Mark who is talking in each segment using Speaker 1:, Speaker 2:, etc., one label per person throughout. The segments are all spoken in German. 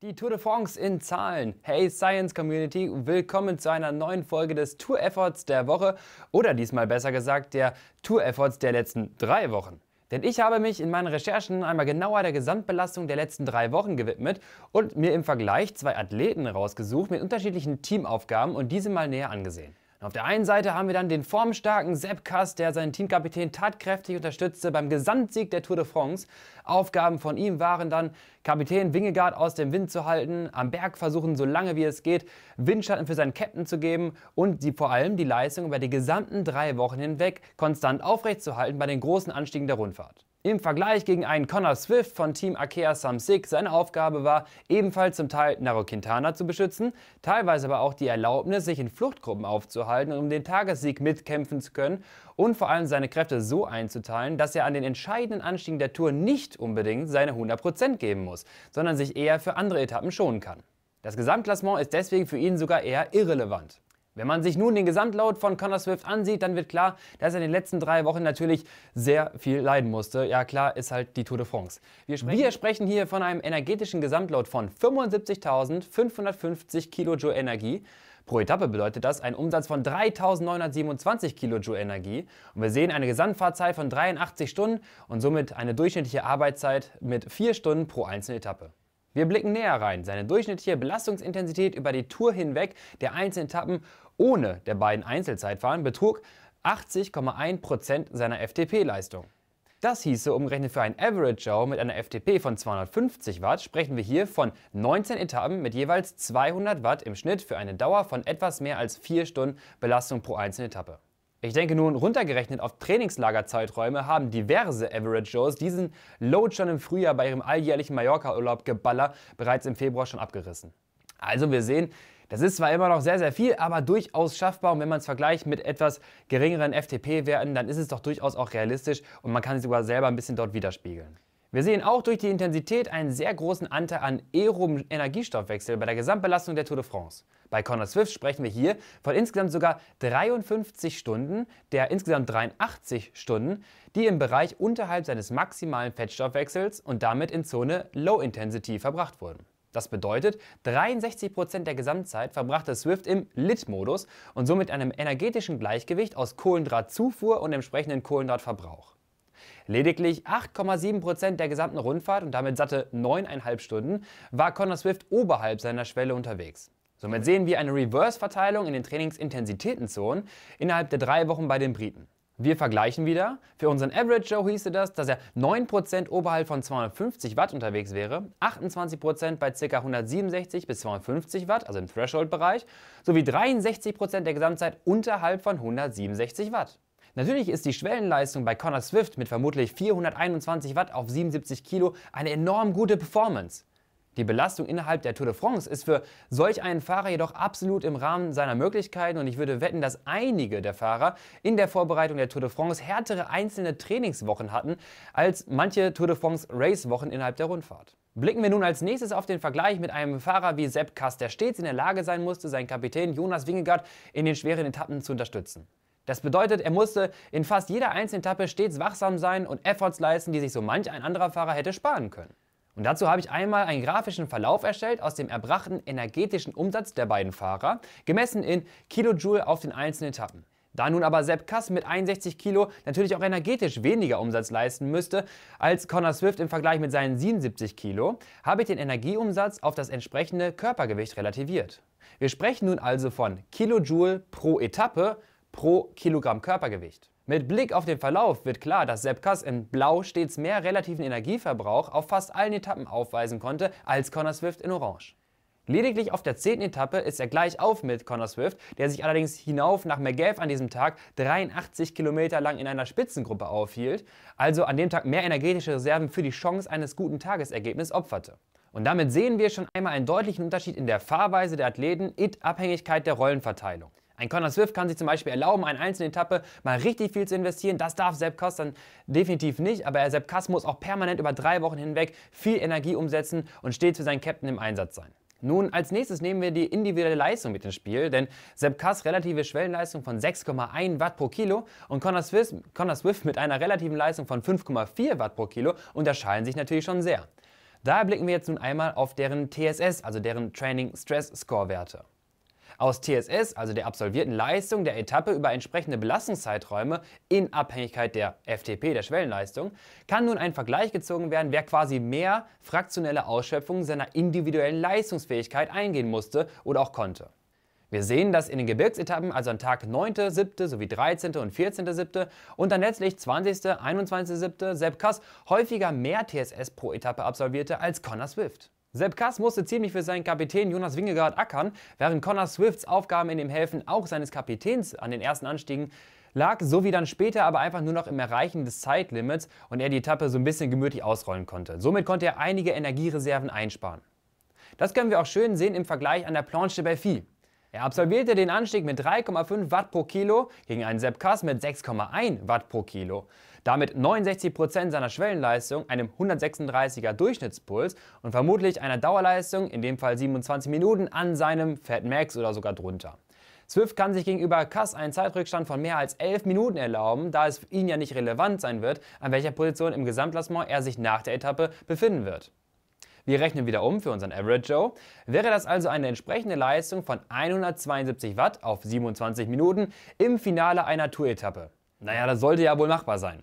Speaker 1: Die Tour de France in Zahlen. Hey Science Community, willkommen zu einer neuen Folge des Tour Efforts der Woche oder diesmal besser gesagt der Tour Efforts der letzten drei Wochen. Denn ich habe mich in meinen Recherchen einmal genauer der Gesamtbelastung der letzten drei Wochen gewidmet und mir im Vergleich zwei Athleten rausgesucht mit unterschiedlichen Teamaufgaben und diese mal näher angesehen. Auf der einen Seite haben wir dann den formstarken Sepp Kass, der seinen Teamkapitän tatkräftig unterstützte beim Gesamtsieg der Tour de France. Aufgaben von ihm waren dann, Kapitän Wingegaard aus dem Wind zu halten, am Berg versuchen, so lange wie es geht, Windschatten für seinen Captain zu geben und sie vor allem die Leistung über die gesamten drei Wochen hinweg konstant aufrechtzuerhalten bei den großen Anstiegen der Rundfahrt. Im Vergleich gegen einen Connor Swift von Team Akea Samsic, seine Aufgabe war, ebenfalls zum Teil Naro Quintana zu beschützen, teilweise aber auch die Erlaubnis, sich in Fluchtgruppen aufzuhalten, um den Tagessieg mitkämpfen zu können und vor allem seine Kräfte so einzuteilen, dass er an den entscheidenden Anstiegen der Tour nicht unbedingt seine 100% geben muss, sondern sich eher für andere Etappen schonen kann. Das Gesamtklassement ist deswegen für ihn sogar eher irrelevant. Wenn man sich nun den Gesamtlaut von Connor Swift ansieht, dann wird klar, dass er in den letzten drei Wochen natürlich sehr viel leiden musste. Ja klar, ist halt die Tour de France. Wir sprechen, Wir sprechen hier von einem energetischen Gesamtlaut von 75.550 Kilojoule Energie. Pro Etappe bedeutet das einen Umsatz von 3.927 Kilojoule Energie und wir sehen eine Gesamtfahrzeit von 83 Stunden und somit eine durchschnittliche Arbeitszeit mit 4 Stunden pro einzelne Etappe. Wir blicken näher rein, seine durchschnittliche Belastungsintensität über die Tour hinweg der einzelnen Etappen ohne der beiden Einzelzeitfahren betrug 80,1 seiner FTP-Leistung. Das hieße, umgerechnet für einen Average Joe mit einer FTP von 250 Watt, sprechen wir hier von 19 Etappen mit jeweils 200 Watt im Schnitt für eine Dauer von etwas mehr als 4 Stunden Belastung pro einzelne Etappe. Ich denke nun, runtergerechnet auf Trainingslagerzeiträume haben diverse Average Joes diesen Load schon im Frühjahr bei ihrem alljährlichen Mallorca-Urlaub Geballer bereits im Februar schon abgerissen. Also wir sehen, das ist zwar immer noch sehr, sehr viel, aber durchaus schaffbar. Und wenn man es vergleicht mit etwas geringeren FTP-Werten, dann ist es doch durchaus auch realistisch und man kann sich sogar selber ein bisschen dort widerspiegeln. Wir sehen auch durch die Intensität einen sehr großen Anteil an aerobem Energiestoffwechsel bei der Gesamtbelastung der Tour de France. Bei Conor Swift sprechen wir hier von insgesamt sogar 53 Stunden, der insgesamt 83 Stunden, die im Bereich unterhalb seines maximalen Fettstoffwechsels und damit in Zone Low Intensity verbracht wurden. Das bedeutet, 63% der Gesamtzeit verbrachte Swift im LIT-Modus und somit einem energetischen Gleichgewicht aus Kohlendrahtzufuhr und entsprechenden Kohlendrahtverbrauch. Lediglich 8,7% der gesamten Rundfahrt und damit satte 9,5 Stunden war Connor Swift oberhalb seiner Schwelle unterwegs. Somit sehen wir eine Reverse-Verteilung in den Trainingsintensitätenzonen innerhalb der drei Wochen bei den Briten. Wir vergleichen wieder. Für unseren Average Joe hieße das, dass er 9% oberhalb von 250 Watt unterwegs wäre, 28% bei ca. 167 bis 250 Watt, also im Threshold-Bereich, sowie 63% der Gesamtzeit unterhalb von 167 Watt. Natürlich ist die Schwellenleistung bei Connor Swift mit vermutlich 421 Watt auf 77 Kilo eine enorm gute Performance. Die Belastung innerhalb der Tour de France ist für solch einen Fahrer jedoch absolut im Rahmen seiner Möglichkeiten und ich würde wetten, dass einige der Fahrer in der Vorbereitung der Tour de France härtere einzelne Trainingswochen hatten als manche Tour de France Racewochen innerhalb der Rundfahrt. Blicken wir nun als nächstes auf den Vergleich mit einem Fahrer wie Sepp Kass, der stets in der Lage sein musste, seinen Kapitän Jonas Wingegaard in den schweren Etappen zu unterstützen. Das bedeutet, er musste in fast jeder einzelnen Etappe stets wachsam sein und Efforts leisten, die sich so manch ein anderer Fahrer hätte sparen können. Und dazu habe ich einmal einen grafischen Verlauf erstellt aus dem erbrachten energetischen Umsatz der beiden Fahrer, gemessen in Kilojoule auf den einzelnen Etappen. Da nun aber Sepp Kass mit 61 Kilo natürlich auch energetisch weniger Umsatz leisten müsste als Connor Swift im Vergleich mit seinen 77 Kilo, habe ich den Energieumsatz auf das entsprechende Körpergewicht relativiert. Wir sprechen nun also von Kilojoule pro Etappe pro Kilogramm Körpergewicht. Mit Blick auf den Verlauf wird klar, dass Sepp Kass in Blau stets mehr relativen Energieverbrauch auf fast allen Etappen aufweisen konnte als Connor Swift in Orange. Lediglich auf der zehnten Etappe ist er gleich auf mit Connor Swift, der sich allerdings hinauf nach McGave an diesem Tag 83 Kilometer lang in einer Spitzengruppe aufhielt, also an dem Tag mehr energetische Reserven für die Chance eines guten Tagesergebnisses opferte. Und damit sehen wir schon einmal einen deutlichen Unterschied in der Fahrweise der Athleten in Abhängigkeit der Rollenverteilung. Ein Conor Swift kann sich zum Beispiel erlauben, eine einzelne Etappe mal richtig viel zu investieren. Das darf Sepp Kuss dann definitiv nicht. Aber Sepp Kuss muss auch permanent über drei Wochen hinweg viel Energie umsetzen und stets für seinen Captain im Einsatz sein. Nun, als nächstes nehmen wir die individuelle Leistung mit ins Spiel, denn Sepp Kass relative Schwellenleistung von 6,1 Watt pro Kilo und Connor Swift, Connor Swift mit einer relativen Leistung von 5,4 Watt pro Kilo unterscheiden sich natürlich schon sehr. Daher blicken wir jetzt nun einmal auf deren TSS, also deren Training Stress Score Werte aus TSS, also der absolvierten Leistung der Etappe über entsprechende Belastungszeiträume in Abhängigkeit der FTP, der Schwellenleistung, kann nun ein Vergleich gezogen werden, wer quasi mehr fraktionelle Ausschöpfungen seiner individuellen Leistungsfähigkeit eingehen musste oder auch konnte. Wir sehen, dass in den Gebirgsetappen, also an Tag 9., 7. sowie 13. und 14. 7. und dann letztlich 20., 21. 7. Sepp Kass häufiger mehr TSS pro Etappe absolvierte als Connor Swift. Sepp Kass musste ziemlich für seinen Kapitän Jonas Wingegaard ackern, während Connor Swifts Aufgaben in dem Helfen auch seines Kapitäns an den ersten Anstiegen lag, so wie dann später aber einfach nur noch im Erreichen des Zeitlimits und er die Etappe so ein bisschen gemütlich ausrollen konnte. Somit konnte er einige Energiereserven einsparen. Das können wir auch schön sehen im Vergleich an der Planche de Belfie. Er absolvierte den Anstieg mit 3,5 Watt pro Kilo gegen einen Sepp Kass mit 6,1 Watt pro Kilo. Damit 69 Prozent seiner Schwellenleistung, einem 136er Durchschnittspuls und vermutlich einer Dauerleistung, in dem Fall 27 Minuten, an seinem Fat Max oder sogar drunter. Swift kann sich gegenüber Kass einen Zeitrückstand von mehr als 11 Minuten erlauben, da es für ihn ja nicht relevant sein wird, an welcher Position im Gesamtklassement er sich nach der Etappe befinden wird. Wir rechnen wieder um für unseren Average Joe. Wäre das also eine entsprechende Leistung von 172 Watt auf 27 Minuten im Finale einer Tour-Etappe. Naja, das sollte ja wohl machbar sein.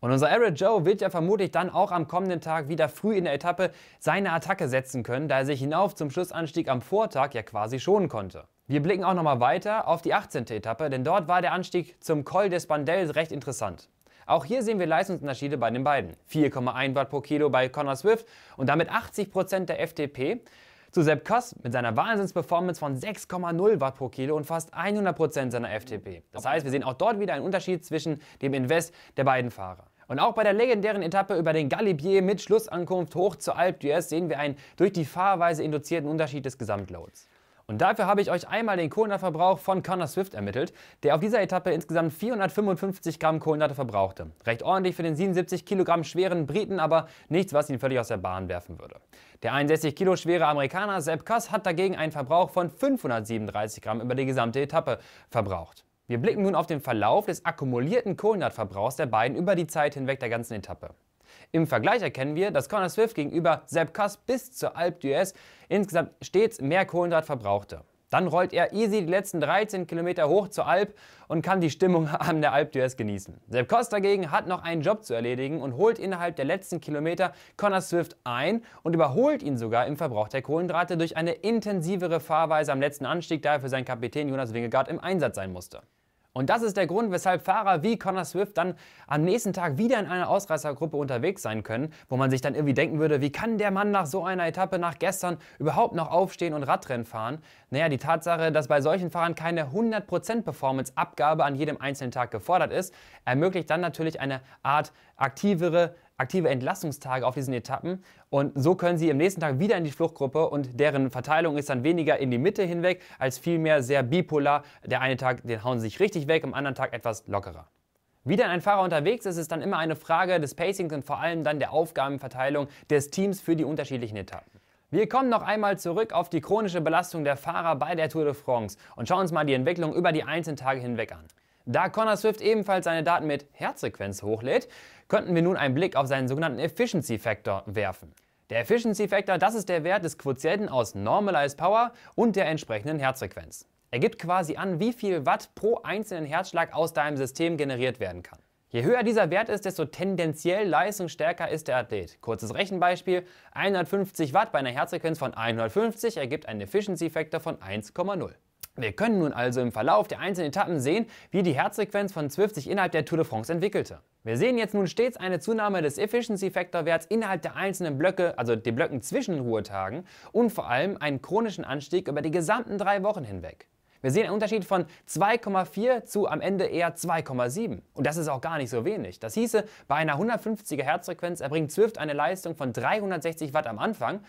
Speaker 1: Und unser Average Joe wird ja vermutlich dann auch am kommenden Tag wieder früh in der Etappe seine Attacke setzen können, da er sich hinauf zum Schlussanstieg am Vortag ja quasi schonen konnte. Wir blicken auch nochmal weiter auf die 18. Etappe, denn dort war der Anstieg zum Col des Bandels recht interessant. Auch hier sehen wir Leistungsunterschiede bei den beiden. 4,1 Watt pro Kilo bei Conor Swift und damit 80% der FTP. Zu Sepp Koss mit seiner Wahnsinnsperformance von 6,0 Watt pro Kilo und fast 100% seiner FTP. Das heißt, wir sehen auch dort wieder einen Unterschied zwischen dem Invest der beiden Fahrer. Und auch bei der legendären Etappe über den Galibier mit Schlussankunft hoch zur Alp d'Huez sehen wir einen durch die Fahrweise induzierten Unterschied des Gesamtloads. Und dafür habe ich euch einmal den Kohlenhydratverbrauch von Connor Swift ermittelt, der auf dieser Etappe insgesamt 455 Gramm Kohlenhydrate verbrauchte. Recht ordentlich für den 77 Kilogramm schweren Briten, aber nichts, was ihn völlig aus der Bahn werfen würde. Der 61 Kilo schwere Amerikaner Sepp Kass hat dagegen einen Verbrauch von 537 Gramm über die gesamte Etappe verbraucht. Wir blicken nun auf den Verlauf des akkumulierten Kohlenhydratverbrauchs der beiden über die Zeit hinweg der ganzen Etappe. Im Vergleich erkennen wir, dass Conor Swift gegenüber Sepp Kuss bis zur Alp d'Huez insgesamt stets mehr Kohlenhydrat verbrauchte. Dann rollt er easy die letzten 13 Kilometer hoch zur Alp und kann die Stimmung an der Alp d'Huez genießen. Sepp Koss dagegen hat noch einen Job zu erledigen und holt innerhalb der letzten Kilometer Connor Swift ein und überholt ihn sogar im Verbrauch der Kohlenhydrate durch eine intensivere Fahrweise am letzten Anstieg, da er für seinen Kapitän Jonas Wingegaard im Einsatz sein musste. Und das ist der Grund, weshalb Fahrer wie Connor Swift dann am nächsten Tag wieder in einer Ausreißergruppe unterwegs sein können, wo man sich dann irgendwie denken würde, wie kann der Mann nach so einer Etappe nach gestern überhaupt noch aufstehen und Radrennen fahren? Naja, die Tatsache, dass bei solchen Fahrern keine 100% Performance-Abgabe an jedem einzelnen Tag gefordert ist, ermöglicht dann natürlich eine Art aktivere aktive Entlastungstage auf diesen Etappen und so können sie am nächsten Tag wieder in die Fluchtgruppe und deren Verteilung ist dann weniger in die Mitte hinweg, als vielmehr sehr bipolar. Der eine Tag, den hauen sie sich richtig weg, am anderen Tag etwas lockerer. Wie dann ein Fahrer unterwegs ist, ist dann immer eine Frage des Pacings und vor allem dann der Aufgabenverteilung des Teams für die unterschiedlichen Etappen. Wir kommen noch einmal zurück auf die chronische Belastung der Fahrer bei der Tour de France und schauen uns mal die Entwicklung über die einzelnen Tage hinweg an. Da Connor Swift ebenfalls seine Daten mit Herzfrequenz hochlädt, könnten wir nun einen Blick auf seinen sogenannten Efficiency Factor werfen. Der Efficiency Factor, das ist der Wert des Quotienten aus Normalized Power und der entsprechenden Herzfrequenz. Er gibt quasi an, wie viel Watt pro einzelnen Herzschlag aus deinem System generiert werden kann. Je höher dieser Wert ist, desto tendenziell leistungsstärker ist der Athlet. Kurzes Rechenbeispiel, 150 Watt bei einer Herzfrequenz von 150 ergibt einen Efficiency Factor von 1,0. Wir können nun also im Verlauf der einzelnen Etappen sehen, wie die Herzfrequenz von Zwift sich innerhalb der Tour de France entwickelte. Wir sehen jetzt nun stets eine Zunahme des Efficiency Factor Werts innerhalb der einzelnen Blöcke, also den Blöcken zwischen den Ruhetagen und vor allem einen chronischen Anstieg über die gesamten drei Wochen hinweg. Wir sehen einen Unterschied von 2,4 zu am Ende eher 2,7. Und das ist auch gar nicht so wenig. Das hieße, bei einer 150er Herzfrequenz erbringt Zwift eine Leistung von 360 Watt am Anfang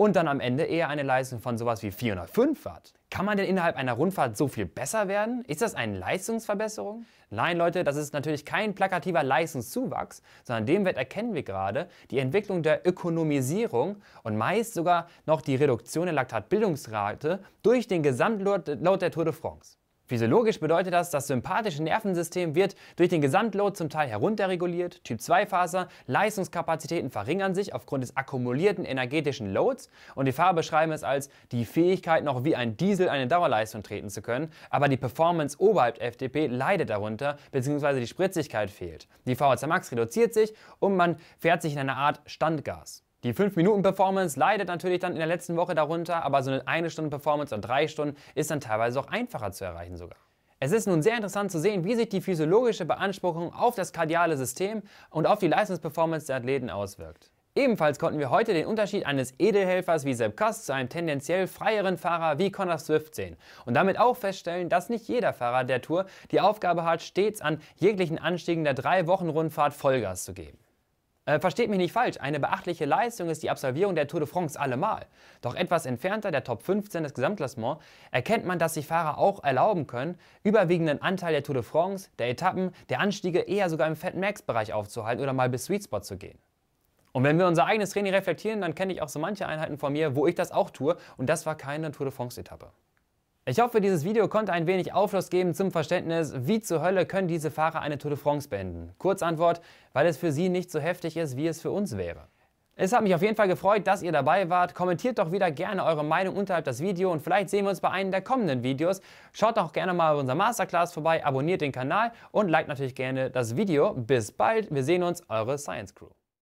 Speaker 1: und dann am Ende eher eine Leistung von sowas wie 405 Watt. Kann man denn innerhalb einer Rundfahrt so viel besser werden? Ist das eine Leistungsverbesserung? Nein, Leute, das ist natürlich kein plakativer Leistungszuwachs, sondern dem Wert erkennen wir gerade die Entwicklung der Ökonomisierung und meist sogar noch die Reduktion der Laktatbildungsrate durch den Gesamtlaut der Tour de France. Physiologisch bedeutet das, das sympathische Nervensystem wird durch den Gesamtload zum Teil herunterreguliert, Typ-2-Faser, Leistungskapazitäten verringern sich aufgrund des akkumulierten energetischen Loads und die Fahrer beschreiben es als die Fähigkeit, noch wie ein Diesel eine Dauerleistung treten zu können, aber die Performance oberhalb FDP leidet darunter, bzw. die Spritzigkeit fehlt. Die VHC Max reduziert sich und man fährt sich in einer Art Standgas. Die 5-Minuten-Performance leidet natürlich dann in der letzten Woche darunter, aber so eine 1-Stunden-Performance und 3 Stunden ist dann teilweise auch einfacher zu erreichen sogar. Es ist nun sehr interessant zu sehen, wie sich die physiologische Beanspruchung auf das kardiale System und auf die Leistungsperformance der Athleten auswirkt. Ebenfalls konnten wir heute den Unterschied eines Edelhelfers wie Sepp Kuss zu einem tendenziell freieren Fahrer wie Connor Swift sehen und damit auch feststellen, dass nicht jeder Fahrer der Tour die Aufgabe hat, stets an jeglichen Anstiegen der 3 Wochen Rundfahrt Vollgas zu geben. Äh, versteht mich nicht falsch, eine beachtliche Leistung ist die Absolvierung der Tour de France allemal. Doch etwas entfernter, der Top 15 des Gesamtklassements, erkennt man, dass sich Fahrer auch erlauben können, überwiegenden Anteil der Tour de France, der Etappen, der Anstiege eher sogar im Fat Max-Bereich aufzuhalten oder mal bis Sweet Spot zu gehen. Und wenn wir unser eigenes Training reflektieren, dann kenne ich auch so manche Einheiten von mir, wo ich das auch tue und das war keine Tour de France-Etappe. Ich hoffe, dieses Video konnte ein wenig Aufschluss geben zum Verständnis, wie zur Hölle können diese Fahrer eine Tour de France beenden. Kurzantwort, weil es für sie nicht so heftig ist, wie es für uns wäre. Es hat mich auf jeden Fall gefreut, dass ihr dabei wart. Kommentiert doch wieder gerne eure Meinung unterhalb das Video und vielleicht sehen wir uns bei einem der kommenden Videos. Schaut doch gerne mal bei unserer Masterclass vorbei, abonniert den Kanal und liked natürlich gerne das Video. Bis bald, wir sehen uns, eure Science Crew.